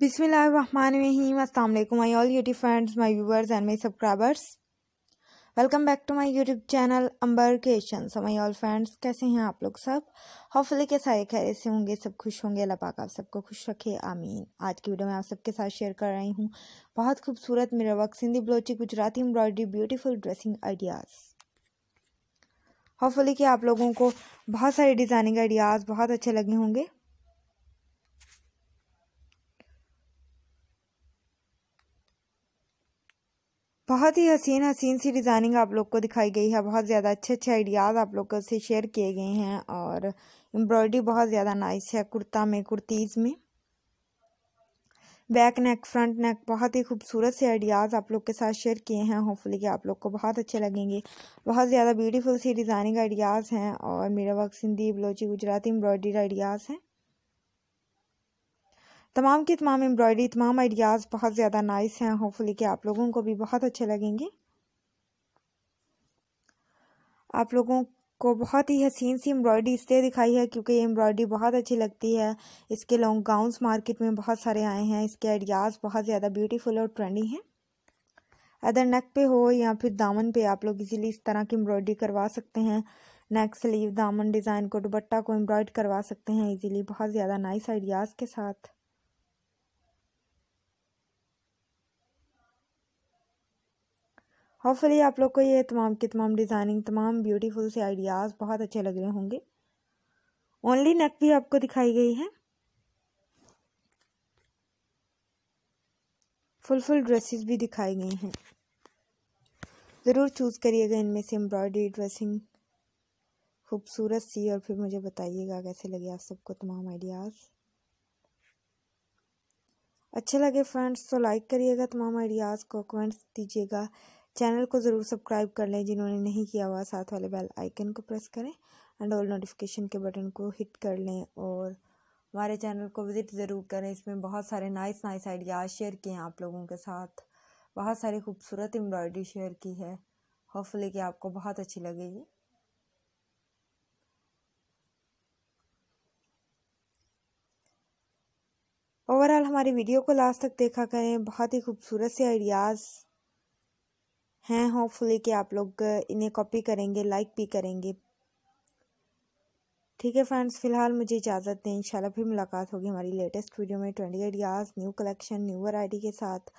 बिसमीम अल्लाम my all YouTube friends my viewers and my subscribers welcome back to my YouTube channel Amber creation so my all friends कैसे हैं आप लोग सब होपफुली के सारे खैर से होंगे सब खुश होंगे अल्लाह पाक आप सबको खुश रखे आमीन आज की वीडियो में आप सबके साथ शेयर कर रही हूँ बहुत खूबसूरत मेरा work Sindhi Balochi Gujarati embroidery beautiful dressing ideas hopefully कि आप लोगों को बहुत सारे डिज़ाइनिंग आइडियाज़ बहुत अच्छे लगे होंगे बहुत ही हसीन हसीन सी डिज़ाइनिंग आप लोग को दिखाई गई है बहुत ज़्यादा अच्छे अच्छे आइडियाज़ आप लोगों से शेयर किए गए हैं और एम्ब्रॉयडरी बहुत ज़्यादा नाइस है कुर्ता में कुर्तीज़ में बैक नेक फ्रंट नेक बहुत ही खूबसूरत से आइडियाज़ आप लोग के साथ शेयर किए हैं होपफुली कि आप लोग को बहुत अच्छे लगेंगे बहुत ज़्यादा ब्यूटीफुल सी डिज़ाइनिंग आइडियाज़ हैं और मेरा वक्त सिंधी बलोची गुजराती एम्ब्रॉयडरी आइडियाज़ हैं तमाम की तमाम एम्ब्रॉयडरी तमाम आइडियाज़ बहुत ज़्यादा नाइस हैं होपफुली कि आप लोगों को भी बहुत अच्छे लगेंगे आप लोगों को बहुत ही हसीन सी एम्ब्रॉयडरी इसलिए दिखाई है क्योंकि ये एम्ब्रॉयडरी बहुत अच्छी लगती है इसके लॉन्ग गाउंस मार्केट में बहुत सारे आए हैं इसके आइडियाज़ बहुत ज़्यादा ब्यूटीफुल और ट्रेंडी हैं अदर नेक पे हो या फिर दामन पे आप लोग इजीली इस तरह की एम्ब्रॉयडरी करवा सकते हैं नेक स्लीव दामन डिज़ाइन को दुपट्टा को एम्ब्रॉयड करवा सकते हैं इजीली बहुत ज़्यादा नाइस आइडियाज़ के साथ होपफुली आप लोग को ये तमाम की तमाम डिज़ाइनिंग तमाम ब्यूटीफुल से आइडियाज़ बहुत अच्छे लग रहे होंगे ओनली नेक भी आपको दिखाई गई है फुल फुल ड्रेसेस भी दिखाई गई हैं ज़रूर चूज़ करिएगा इनमें से एम्ब्रॉयडरी ड्रेसिंग खूबसूरत सी और फिर मुझे बताइएगा कैसे लगे आप सबको तमाम आइडियाज़ अच्छे लगे फ्रेंड्स तो लाइक करिएगा तमाम आइडियाज़ को कमेंट्स दीजिएगा चैनल को ज़रूर सब्सक्राइब कर लें जिन्होंने नहीं किया हुआ साथ वाले बेल आइकन को प्रेस करें एंड ऑल नोटिफिकेशन के बटन को हिट कर लें और हमारे चैनल को विज़िट ज़रूर करें इसमें बहुत सारे नाइस नाइस आइडियाज़ शेयर किए हैं आप लोगों के साथ बहुत सारी खूबसूरत एम्ब्रॉयडरी शेयर की है होपफुली कि आपको बहुत अच्छी लगेगी ओवरऑल हमारी वीडियो को लास्ट तक देखा करें बहुत ही खूबसूरत से आइडियाज़ हैं होपफुली कि आप लोग इन्हें कॉपी करेंगे लाइक भी करेंगे ठीक है फ्रेंड्स फिलहाल मुझे इजाज़त दें इंशाल्लाह फिर मुलाकात होगी हमारी लेटेस्ट वीडियो में twenty eight years new collection new variety के साथ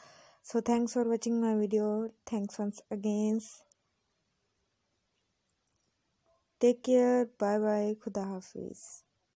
so thanks for watching my video thanks once again take care bye bye खुदा हाफिज़